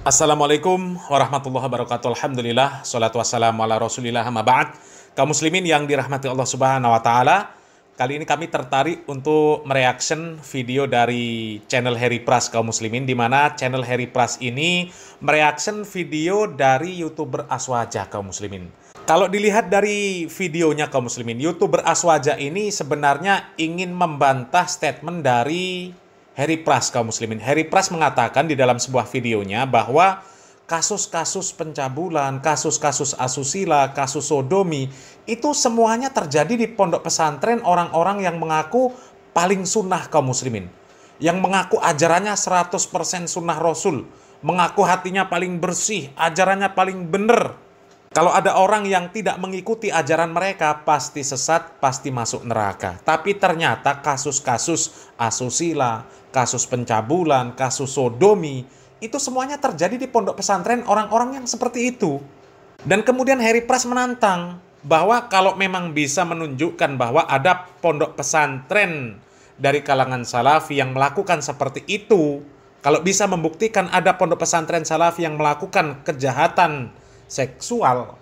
Assalamualaikum warahmatullahi wabarakatuh. Alhamdulillah, salatu wassalamu ala rasulillah amma ba'd. Kaum muslimin yang dirahmati Allah subhanahu wa ta'ala, kali ini kami tertarik untuk mereaction video dari channel Harry Pras kaum muslimin, di mana channel Harry Pras ini mereaction video dari YouTuber Aswaja kaum muslimin. Kalau dilihat dari videonya kaum muslimin, YouTuber Aswaja ini sebenarnya ingin membantah statement dari Harry Pras kaum muslimin. Harry Pras mengatakan di dalam sebuah videonya bahwa kasus-kasus pencabulan, kasus-kasus asusila, kasus sodomi itu semuanya terjadi di pondok pesantren orang-orang yang mengaku paling sunnah kaum muslimin. Yang mengaku ajarannya 100% sunnah rasul. Mengaku hatinya paling bersih, ajarannya paling benar kalau ada orang yang tidak mengikuti ajaran mereka, pasti sesat, pasti masuk neraka. Tapi ternyata kasus-kasus asusila, kasus pencabulan, kasus sodomi, itu semuanya terjadi di pondok pesantren orang-orang yang seperti itu. Dan kemudian Harry Pras menantang bahwa kalau memang bisa menunjukkan bahwa ada pondok pesantren dari kalangan salafi yang melakukan seperti itu, kalau bisa membuktikan ada pondok pesantren salafi yang melakukan kejahatan seksual,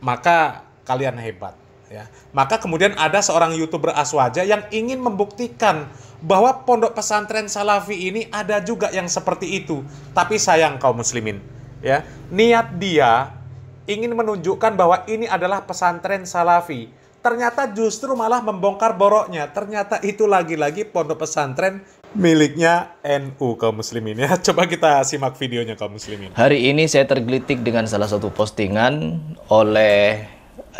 maka kalian hebat. Ya. Maka kemudian ada seorang youtuber aswaja yang ingin membuktikan bahwa pondok pesantren salafi ini ada juga yang seperti itu. Tapi sayang kaum muslimin, ya niat dia ingin menunjukkan bahwa ini adalah pesantren salafi. Ternyata justru malah membongkar boroknya. Ternyata itu lagi-lagi pondok pesantren miliknya NU kaum muslimin ya. Coba kita simak videonya kaum muslimin. Hari ini saya tergelitik dengan salah satu postingan oleh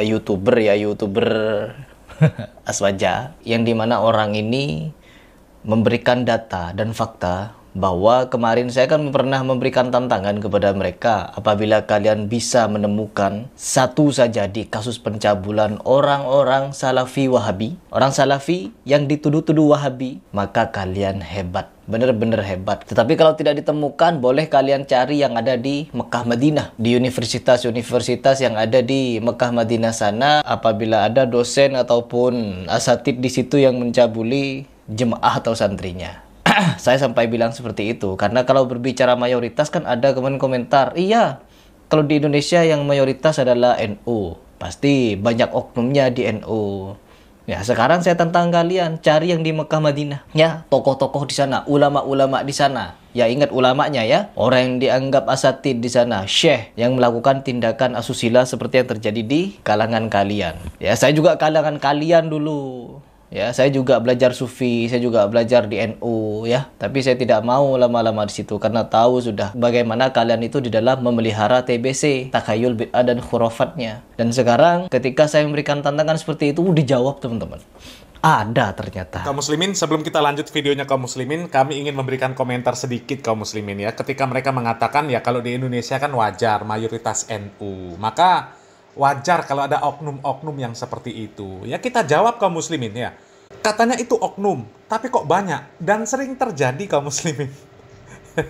YouTuber ya, YouTuber Aswaja yang dimana orang ini memberikan data dan fakta bahwa kemarin saya kan pernah memberikan tantangan kepada mereka apabila kalian bisa menemukan satu saja di kasus pencabulan orang-orang salafi wahabi orang salafi yang dituduh-tuduh wahabi maka kalian hebat benar-benar hebat. Tetapi kalau tidak ditemukan, boleh kalian cari yang ada di Mekah Madinah, di universitas-universitas yang ada di Mekah Madinah sana. Apabila ada dosen ataupun asatid di situ yang mencabuli jemaah atau santrinya. saya sampai bilang seperti itu karena kalau berbicara mayoritas kan ada kemen komentar iya kalau di Indonesia yang mayoritas adalah NU pasti banyak oknumnya di NU Ya, sekarang saya tentang kalian, cari yang di Mekah Madinah. Ya, tokoh-tokoh di sana, ulama-ulama di sana. Ya, ingat ulamanya ya. Orang yang dianggap asatid di sana, syekh yang melakukan tindakan asusila seperti yang terjadi di kalangan kalian. Ya, saya juga kalangan kalian dulu ya saya juga belajar sufi saya juga belajar di NU ya tapi saya tidak mau lama-lama di situ karena tahu sudah bagaimana kalian itu di dalam memelihara TBC takhayul bid'ah dan khurafatnya dan sekarang ketika saya memberikan tantangan seperti itu dijawab teman-teman ada ternyata. Kaum muslimin, sebelum kita lanjut videonya kaum muslimin, kami ingin memberikan komentar sedikit kaum muslimin ya. Ketika mereka mengatakan ya kalau di Indonesia kan wajar mayoritas NU. Maka wajar kalau ada oknum-oknum yang seperti itu. Ya kita jawab kaum muslimin ya. Katanya itu oknum, tapi kok banyak dan sering terjadi kaum muslimin.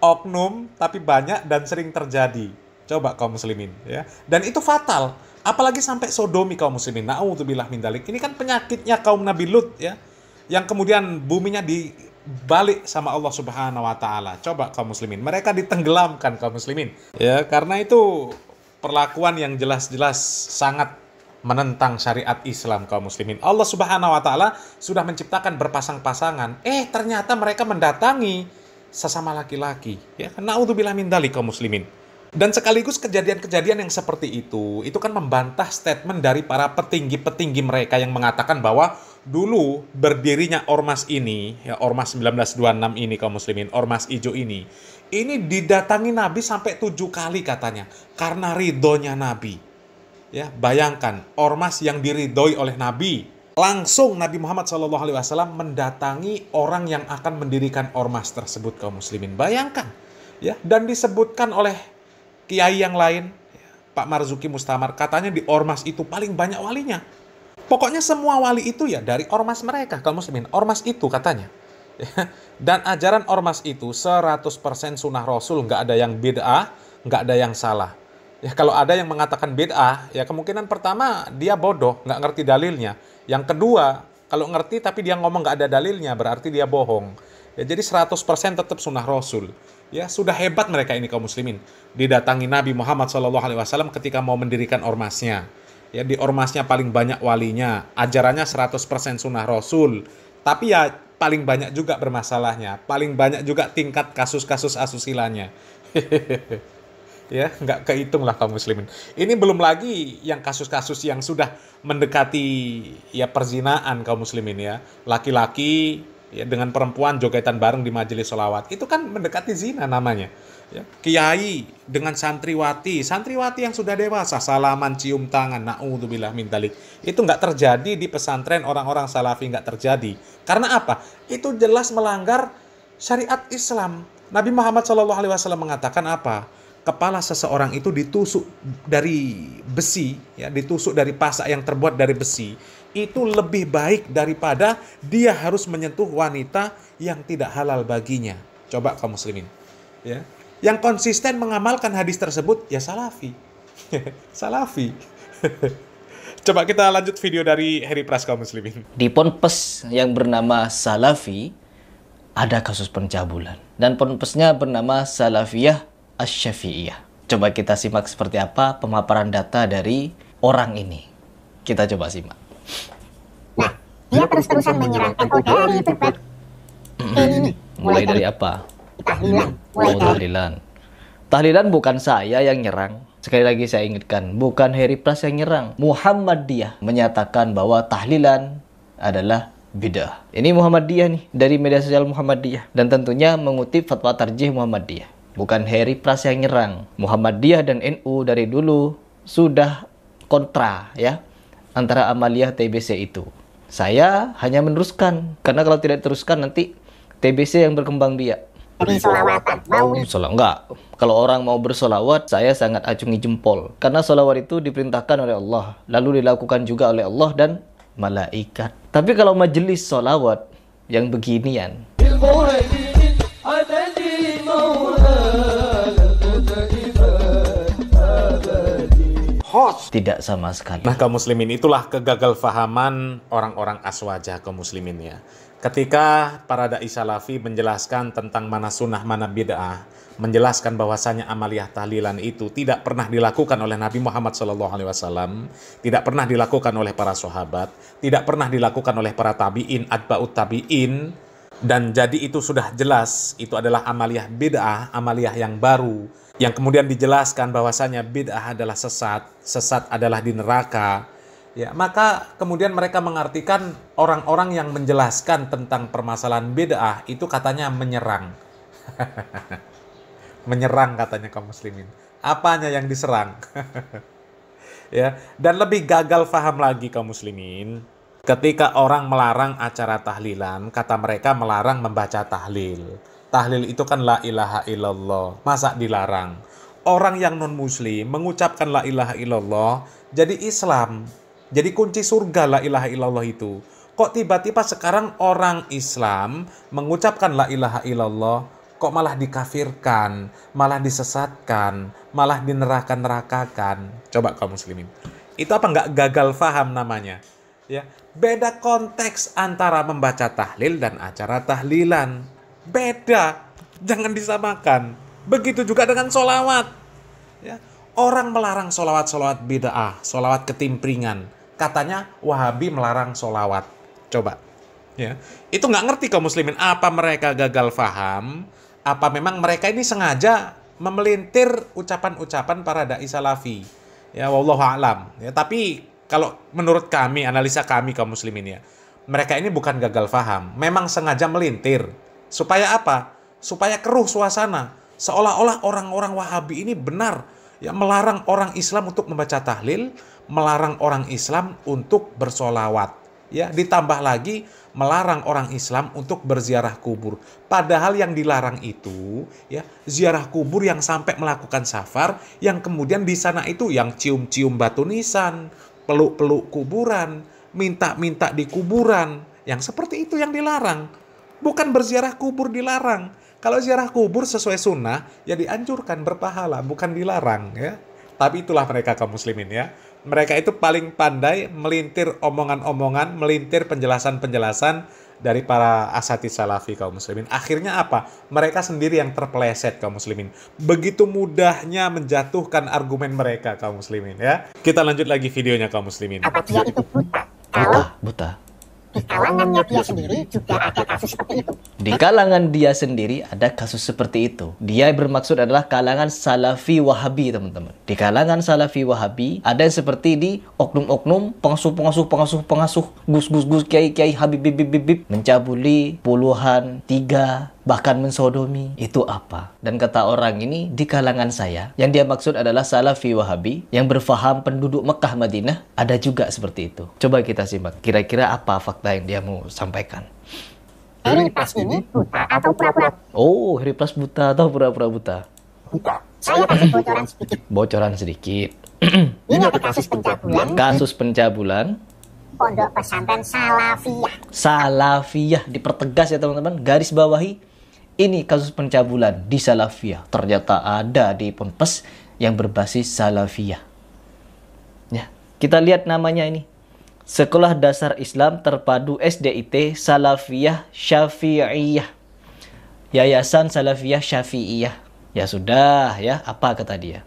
oknum tapi banyak dan sering terjadi. Coba kaum muslimin ya. Dan itu fatal, apalagi sampai sodomi kaum muslimin. Nauzubillah min dalik. Ini kan penyakitnya kaum Nabi Lut ya. Yang kemudian buminya dibalik sama Allah Subhanahu wa taala. Coba kaum muslimin, mereka ditenggelamkan kaum muslimin. Ya, karena itu perlakuan yang jelas-jelas sangat menentang syariat Islam kaum muslimin. Allah Subhanahu wa taala sudah menciptakan berpasang-pasangan. Eh, ternyata mereka mendatangi sesama laki-laki. Ya, naudzubillah min dalik kaum muslimin. Dan sekaligus kejadian-kejadian yang seperti itu, itu kan membantah statement dari para petinggi-petinggi mereka yang mengatakan bahwa dulu berdirinya ormas ini, ya ormas 1926 ini kaum muslimin, ormas ijo ini, ini didatangi Nabi sampai tujuh kali katanya karena ridhonya Nabi. Ya, bayangkan ormas yang diridhoi oleh Nabi. Langsung Nabi Muhammad SAW mendatangi orang yang akan mendirikan ormas tersebut kaum muslimin. Bayangkan, ya. Dan disebutkan oleh kiai yang lain, Pak Marzuki Mustamar, katanya di ormas itu paling banyak walinya. Pokoknya semua wali itu ya dari ormas mereka kaum muslimin. Ormas itu katanya. Dan ajaran ormas itu 100% sunnah Rasul, nggak ada yang bid'ah, nggak ada yang salah. Ya kalau ada yang mengatakan bid'ah, ya kemungkinan pertama dia bodoh, nggak ngerti dalilnya. Yang kedua, kalau ngerti tapi dia ngomong nggak ada dalilnya, berarti dia bohong. Ya, jadi 100% tetap sunnah Rasul. Ya, sudah hebat mereka ini kaum muslimin. Didatangi Nabi Muhammad SAW ketika mau mendirikan ormasnya. Ya, di ormasnya paling banyak walinya. Ajarannya 100% sunnah Rasul. Tapi ya paling banyak juga bermasalahnya, paling banyak juga tingkat kasus-kasus asusilanya. ya, nggak kehitung lah kaum muslimin. Ini belum lagi yang kasus-kasus yang sudah mendekati ya perzinaan kaum muslimin ya. Laki-laki ya dengan perempuan jogetan bareng di majelis sholawat. Itu kan mendekati zina namanya ya, kiai dengan santriwati, santriwati yang sudah dewasa salaman cium tangan, naudzubillah min dalik. Itu nggak terjadi di pesantren orang-orang salafi nggak terjadi. Karena apa? Itu jelas melanggar syariat Islam. Nabi Muhammad SAW mengatakan apa? Kepala seseorang itu ditusuk dari besi, ya, ditusuk dari pasak yang terbuat dari besi. Itu lebih baik daripada dia harus menyentuh wanita yang tidak halal baginya. Coba kamu muslimin. Ya yang konsisten mengamalkan hadis tersebut ya salafi. salafi. Coba kita lanjut video dari Heri Praska Muslimin. Di Ponpes yang bernama Salafi ada kasus pencabulan dan Ponpesnya bernama Salafiyah asy Coba kita simak seperti apa pemaparan data dari orang ini. Kita coba simak. Nah, dia terus-terusan menyerang aku dari tempat ini. Mulai dari apa? tahlilan. Oh, tahlilan. Tahlilan bukan saya yang nyerang. Sekali lagi saya ingatkan, bukan Harry Pras yang nyerang. Muhammadiyah menyatakan bahwa tahlilan adalah bidah. Ini Muhammadiyah nih, dari media sosial Muhammadiyah. Dan tentunya mengutip fatwa tarjih Muhammadiyah. Bukan Harry Pras yang nyerang. Muhammadiyah dan NU dari dulu sudah kontra ya antara Amalia TBC itu. Saya hanya meneruskan, karena kalau tidak teruskan nanti TBC yang berkembang biak bersolawatan. Mau? bersolawat. Enggak. Kalau orang mau bersolawat, saya sangat acungi jempol. Karena solawat itu diperintahkan oleh Allah. Lalu dilakukan juga oleh Allah dan malaikat. Tapi kalau majelis solawat yang beginian. Tidak sama sekali. Nah, kaum muslimin itulah kegagal fahaman orang-orang aswaja kaum muslimin ya. Ketika para da'i salafi menjelaskan tentang mana sunnah, mana bid'ah, menjelaskan bahwasanya amaliyah tahlilan itu tidak pernah dilakukan oleh Nabi Muhammad SAW, tidak pernah dilakukan oleh para sahabat, tidak pernah dilakukan oleh para tabi'in, adba'ut tabi'in, dan jadi itu sudah jelas, itu adalah amaliyah bid'ah, amaliyah yang baru, yang kemudian dijelaskan bahwasanya bid'ah adalah sesat, sesat adalah di neraka, Ya, maka kemudian mereka mengartikan orang-orang yang menjelaskan tentang permasalahan bid'ah itu katanya menyerang. menyerang katanya kaum muslimin. Apanya yang diserang? ya, dan lebih gagal faham lagi kaum muslimin ketika orang melarang acara tahlilan, kata mereka melarang membaca tahlil. Tahlil itu kan la ilaha illallah. Masa dilarang? Orang yang non muslim mengucapkan la ilaha illallah jadi Islam jadi kunci surga la ilaha illallah itu. Kok tiba-tiba sekarang orang Islam mengucapkan la ilaha illallah kok malah dikafirkan, malah disesatkan, malah dinerakan nerakakan Coba kaum muslimin. Itu apa nggak gagal faham namanya? Ya, beda konteks antara membaca tahlil dan acara tahlilan. Beda, jangan disamakan. Begitu juga dengan solawat. Ya, orang melarang solawat-solawat bid'ah, solawat ketimpringan katanya Wahabi melarang solawat. Coba. Ya. Itu nggak ngerti kaum muslimin apa mereka gagal faham, apa memang mereka ini sengaja memelintir ucapan-ucapan para dai salafi. Ya wallahu alam. Ya, tapi kalau menurut kami analisa kami kaum muslimin ya, mereka ini bukan gagal faham, memang sengaja melintir. Supaya apa? Supaya keruh suasana, seolah-olah orang-orang Wahabi ini benar yang melarang orang Islam untuk membaca tahlil, melarang orang Islam untuk bersolawat. Ya, ditambah lagi melarang orang Islam untuk berziarah kubur. Padahal yang dilarang itu ya ziarah kubur yang sampai melakukan safar, yang kemudian di sana itu yang cium-cium batu nisan, peluk-peluk kuburan, minta-minta di kuburan. Yang seperti itu yang dilarang. Bukan berziarah kubur dilarang kalau ziarah kubur sesuai sunnah, ya dianjurkan berpahala, bukan dilarang ya. Tapi itulah mereka kaum muslimin ya. Mereka itu paling pandai melintir omongan-omongan, melintir penjelasan-penjelasan dari para asati salafi kaum muslimin. Akhirnya apa? Mereka sendiri yang terpeleset kaum muslimin. Begitu mudahnya menjatuhkan argumen mereka kaum muslimin ya. Kita lanjut lagi videonya kaum muslimin. Apa dia itu buta? buta, buta di kalangannya dia sendiri juga ada kasus seperti itu. Di kalangan dia sendiri ada kasus seperti itu. Dia bermaksud adalah kalangan Salafi Wahabi, teman-teman. Di kalangan Salafi Wahabi ada yang seperti di oknum-oknum pengasuh pengasuh pengasuh pengasuh gus gus gus kiai kiai habib bib bib mencabuli puluhan tiga bahkan mensodomi itu apa dan kata orang ini di kalangan saya yang dia maksud adalah salafi wahabi yang berfaham penduduk Mekah Madinah ada juga seperti itu coba kita simak kira-kira apa fakta yang dia mau sampaikan pas ini buta atau pura-pura oh pas buta atau pura-pura buta buta saya kasih bocoran sedikit bocoran sedikit ini ada kasus pencabulan kasus pencabulan pondok pesantren salafiyah salafiyah dipertegas ya teman-teman garis bawahi ini kasus pencabulan di Salafiyah ternyata ada di Ponpes yang berbasis Salafiyah. Ya, kita lihat namanya ini. Sekolah Dasar Islam Terpadu SDIT Salafiyah Syafi'iyah. Yayasan Salafiyah Syafi'iyah. Ya sudah ya, apa kata dia?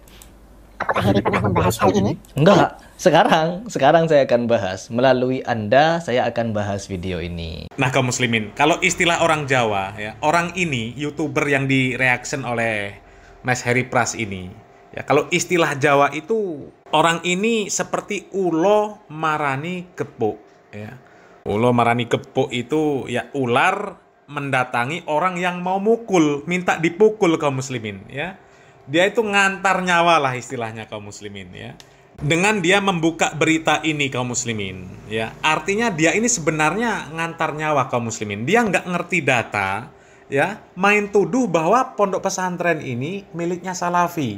apakah Heri pernah membahas hal ini? Enggak. Sekarang, sekarang saya akan bahas. Melalui Anda, saya akan bahas video ini. Nah, kaum muslimin, kalau istilah orang Jawa, ya, orang ini, YouTuber yang direaction oleh Mas Heri Pras ini, ya, kalau istilah Jawa itu, orang ini seperti ulo marani kepo ya. Ulo marani kepo itu, ya, ular mendatangi orang yang mau mukul, minta dipukul kaum muslimin, ya dia itu ngantar nyawa lah istilahnya kaum muslimin ya dengan dia membuka berita ini kaum muslimin ya artinya dia ini sebenarnya ngantar nyawa kaum muslimin dia nggak ngerti data ya main tuduh bahwa pondok pesantren ini miliknya salafi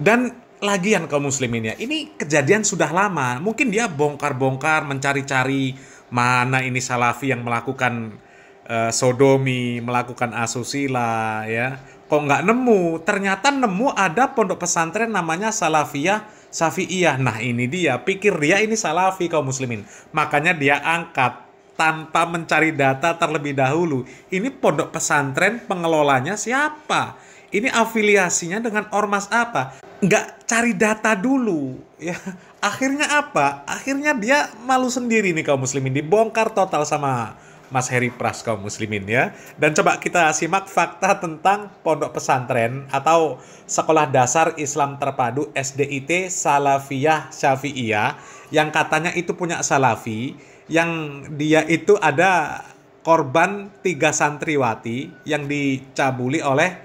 dan lagian kaum muslimin ya ini kejadian sudah lama mungkin dia bongkar-bongkar mencari-cari mana ini salafi yang melakukan uh, sodomi melakukan asusila ya kok nggak nemu ternyata nemu ada pondok pesantren namanya Salafiyah Safiyah nah ini dia pikir dia ini Salafi kaum muslimin makanya dia angkat tanpa mencari data terlebih dahulu ini pondok pesantren pengelolanya siapa ini afiliasinya dengan ormas apa nggak cari data dulu ya akhirnya apa akhirnya dia malu sendiri nih kaum muslimin dibongkar total sama Mas Heri Pras kaum muslimin ya. Dan coba kita simak fakta tentang pondok pesantren atau Sekolah Dasar Islam Terpadu SDIT Salafiyah Syafi'iyah yang katanya itu punya Salafi yang dia itu ada korban tiga santriwati yang dicabuli oleh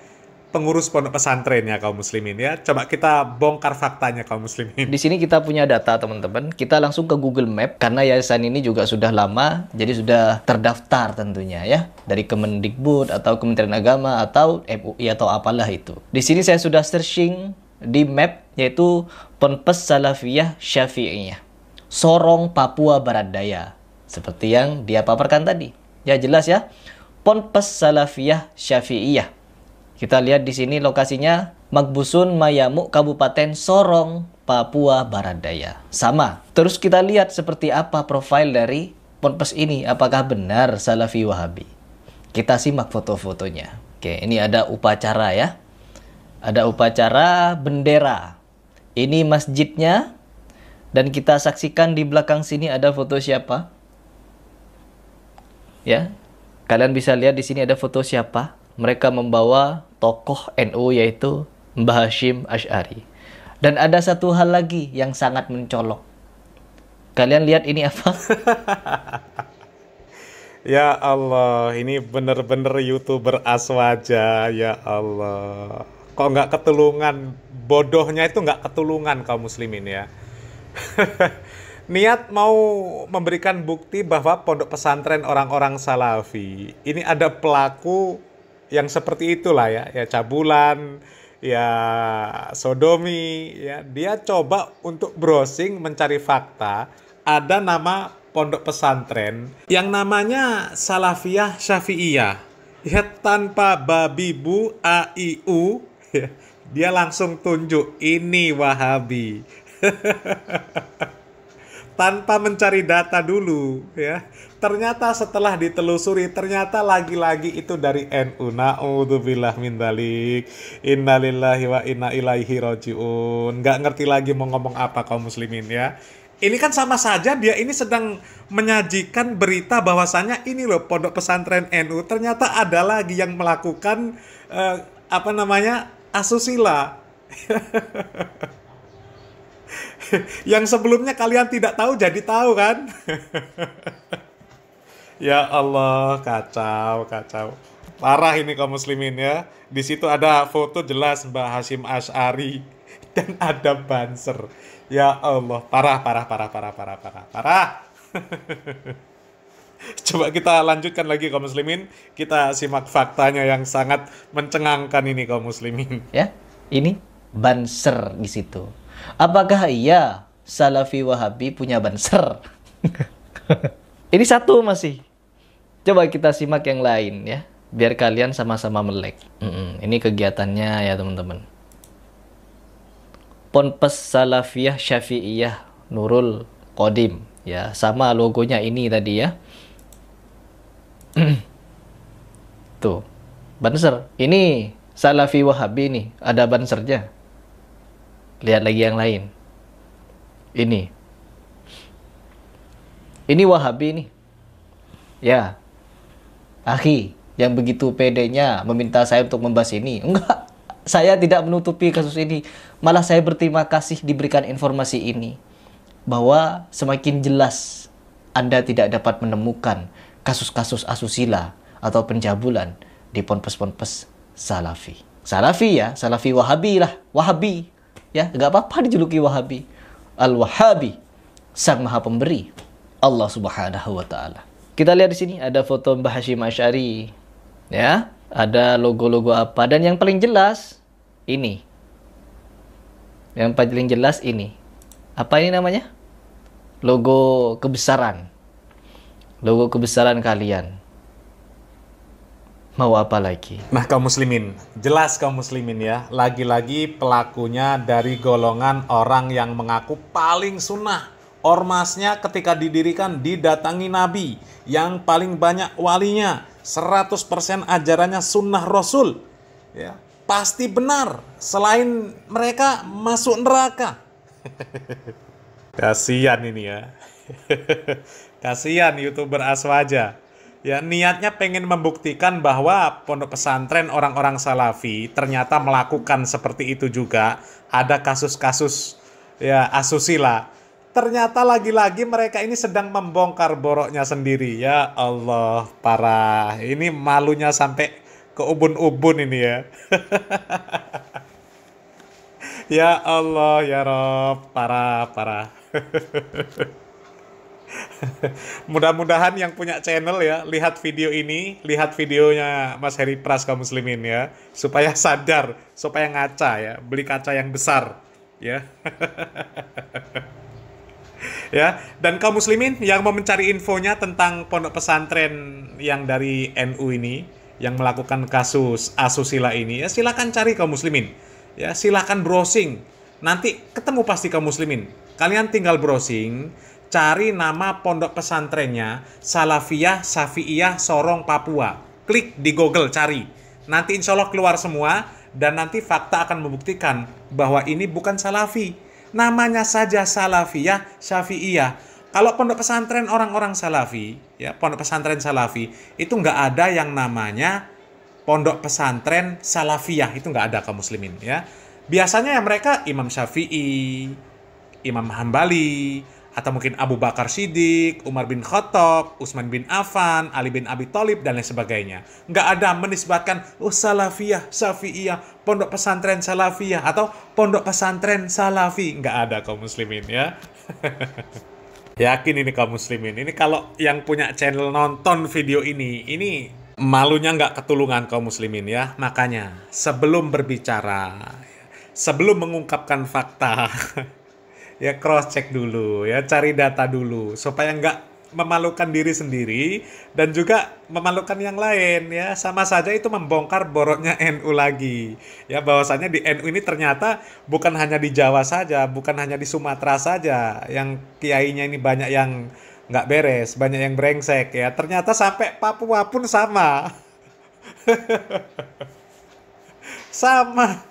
pengurus pondok pesantren ya kaum muslimin ya. Coba kita bongkar faktanya kaum muslimin. Di sini kita punya data teman-teman. Kita langsung ke Google Map karena yayasan ini juga sudah lama, jadi sudah terdaftar tentunya ya dari Kemendikbud atau Kementerian Agama atau MUI atau apalah itu. Di sini saya sudah searching di map yaitu Ponpes Salafiyah Syafi'iyah. Sorong Papua Barat Daya seperti yang dia paparkan tadi. Ya jelas ya. Ponpes Salafiyah Syafi'iyah kita lihat di sini lokasinya Magbusun Mayamuk Kabupaten Sorong, Papua Barat Daya. Sama. Terus kita lihat seperti apa profil dari ponpes ini, apakah benar Salafi Wahabi. Kita simak foto-fotonya. Oke, ini ada upacara ya. Ada upacara bendera. Ini masjidnya dan kita saksikan di belakang sini ada foto siapa? Ya. Kalian bisa lihat di sini ada foto siapa? Mereka membawa tokoh NU yaitu Mbah Hashim Ash'ari. Dan ada satu hal lagi yang sangat mencolok. Kalian lihat ini apa? ya Allah, ini bener-bener YouTuber aswaja, ya Allah. Kok nggak ketulungan? Bodohnya itu nggak ketulungan kaum muslimin ya. Niat mau memberikan bukti bahwa pondok pesantren orang-orang salafi ini ada pelaku yang seperti itulah ya, ya cabulan, ya sodomi, ya dia coba untuk browsing mencari fakta ada nama pondok pesantren yang namanya Salafiyah Syafi'iyah ya tanpa babi bu a i u dia langsung tunjuk ini Wahabi tanpa mencari data dulu ya. Ternyata setelah ditelusuri ternyata lagi-lagi itu dari NU. naudzubillah min dalik. Innalillahi wa inna ilaihi rojiun nggak ngerti lagi mau ngomong apa kaum muslimin ya. Ini kan sama saja dia ini sedang menyajikan berita bahwasannya ini loh pondok pesantren NU ternyata ada lagi yang melakukan eh, apa namanya asusila. yang sebelumnya kalian tidak tahu jadi tahu kan? ya Allah, kacau, kacau. Parah ini kaum muslimin ya. Di situ ada foto jelas Mbak Hasim Ash'ari dan ada banser. Ya Allah, parah, parah, parah, parah, parah, parah, parah. Coba kita lanjutkan lagi kaum muslimin, kita simak faktanya yang sangat mencengangkan ini kaum muslimin. Ya, ini banser di situ. Apakah iya Salafi Wahabi punya banser? Ini satu masih. Coba kita simak yang lain ya, biar kalian sama-sama melek. Mm-mm. Ini kegiatannya ya teman-teman. Ponpes Salafiyah Syafi'iyah Nurul Kodim ya sama logonya ini tadi ya tuh banser ini Salafi Wahabi nih ada bansernya Lihat lagi yang lain. Ini. Ini Wahabi ini, Ya. Akhi, yang begitu pedenya meminta saya untuk membahas ini. Enggak, saya tidak menutupi kasus ini. Malah saya berterima kasih diberikan informasi ini. Bahwa semakin jelas Anda tidak dapat menemukan kasus-kasus asusila atau pencabulan di ponpes-ponpes salafi. Salafi ya, salafi wahabi lah, wahabi ya nggak apa-apa dijuluki Wahabi al Wahabi sang maha pemberi Allah Subhanahu Wa Taala kita lihat di sini ada foto Mbah Hashim Ashari ya ada logo-logo apa dan yang paling jelas ini yang paling jelas ini apa ini namanya logo kebesaran logo kebesaran kalian mau apa lagi? Nah, kaum muslimin, jelas kaum muslimin ya. Lagi-lagi pelakunya dari golongan orang yang mengaku paling sunnah. Ormasnya ketika didirikan didatangi Nabi yang paling banyak walinya. 100% ajarannya sunnah Rasul. Ya, pasti benar. Selain mereka masuk neraka. Kasihan ini ya. Kasihan YouTuber Aswaja ya niatnya pengen membuktikan bahwa pondok pesantren orang-orang salafi ternyata melakukan seperti itu juga ada kasus-kasus ya asusila ternyata lagi-lagi mereka ini sedang membongkar boroknya sendiri ya Allah parah ini malunya sampai ke ubun-ubun ini ya ya Allah ya Rob parah parah Mudah-mudahan yang punya channel ya lihat video ini, lihat videonya Mas Heri Pras Praska Muslimin ya, supaya sadar, supaya ngaca ya, beli kaca yang besar ya. ya, dan kaum muslimin yang mau mencari infonya tentang pondok pesantren yang dari NU ini yang melakukan kasus asusila ini ya silakan cari kaum muslimin. Ya, silakan browsing. Nanti ketemu pasti kaum muslimin. Kalian tinggal browsing cari nama pondok pesantrennya Salafiyah Safiyah Sorong Papua. Klik di Google cari. Nanti insya Allah keluar semua dan nanti fakta akan membuktikan bahwa ini bukan Salafi. Namanya saja Salafiyah Safiyah. Kalau pondok pesantren orang-orang Salafi, ya pondok pesantren Salafi itu nggak ada yang namanya pondok pesantren Salafiyah itu nggak ada kaum muslimin ya. Biasanya ya mereka Imam Syafi'i, Imam Hambali, atau mungkin Abu Bakar Siddiq, Umar bin Khattab, Utsman bin Affan, Ali bin Abi Thalib dan lain sebagainya. Nggak ada menisbatkan oh Salafiyah, Syafi'iyah, Pondok Pesantren Salafiyah atau Pondok Pesantren Salafi. Nggak ada kaum muslimin ya. Yakin ini kaum muslimin. Ini kalau yang punya channel nonton video ini, ini malunya nggak ketulungan kaum muslimin ya. Makanya sebelum berbicara, ya, sebelum mengungkapkan fakta, ya cross check dulu ya cari data dulu supaya nggak memalukan diri sendiri dan juga memalukan yang lain ya sama saja itu membongkar boroknya NU lagi ya bahwasanya di NU ini ternyata bukan hanya di Jawa saja bukan hanya di Sumatera saja yang kiainya ini banyak yang nggak beres banyak yang brengsek ya ternyata sampai Papua pun sama sama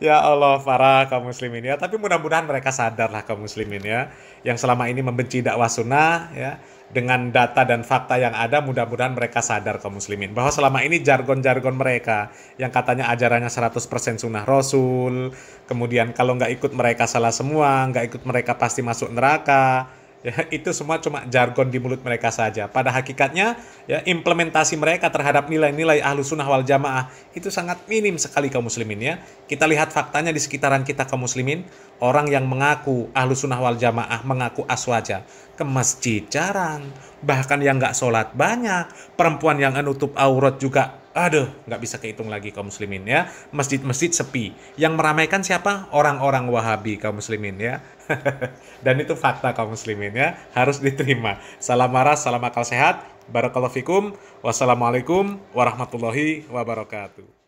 ya Allah para kaum muslimin ya. Tapi mudah-mudahan mereka sadar lah kaum muslimin ya. Yang selama ini membenci dakwah sunnah ya. Dengan data dan fakta yang ada mudah-mudahan mereka sadar kaum muslimin. Bahwa selama ini jargon-jargon mereka yang katanya ajarannya 100% sunnah rasul. Kemudian kalau nggak ikut mereka salah semua. Nggak ikut mereka pasti masuk neraka ya itu semua cuma jargon di mulut mereka saja pada hakikatnya ya implementasi mereka terhadap nilai-nilai ahlu sunnah wal jamaah itu sangat minim sekali kaum muslimin ya kita lihat faktanya di sekitaran kita kaum muslimin orang yang mengaku ahlu sunnah wal jamaah mengaku aswaja ke masjid jarang bahkan yang nggak sholat banyak perempuan yang menutup aurat juga aduh nggak bisa kehitung lagi kaum muslimin ya masjid-masjid sepi yang meramaikan siapa orang-orang wahabi kaum muslimin ya dan itu fakta kaum muslimin ya harus diterima salam marah, salam akal sehat barakallahu fikum wassalamualaikum warahmatullahi wabarakatuh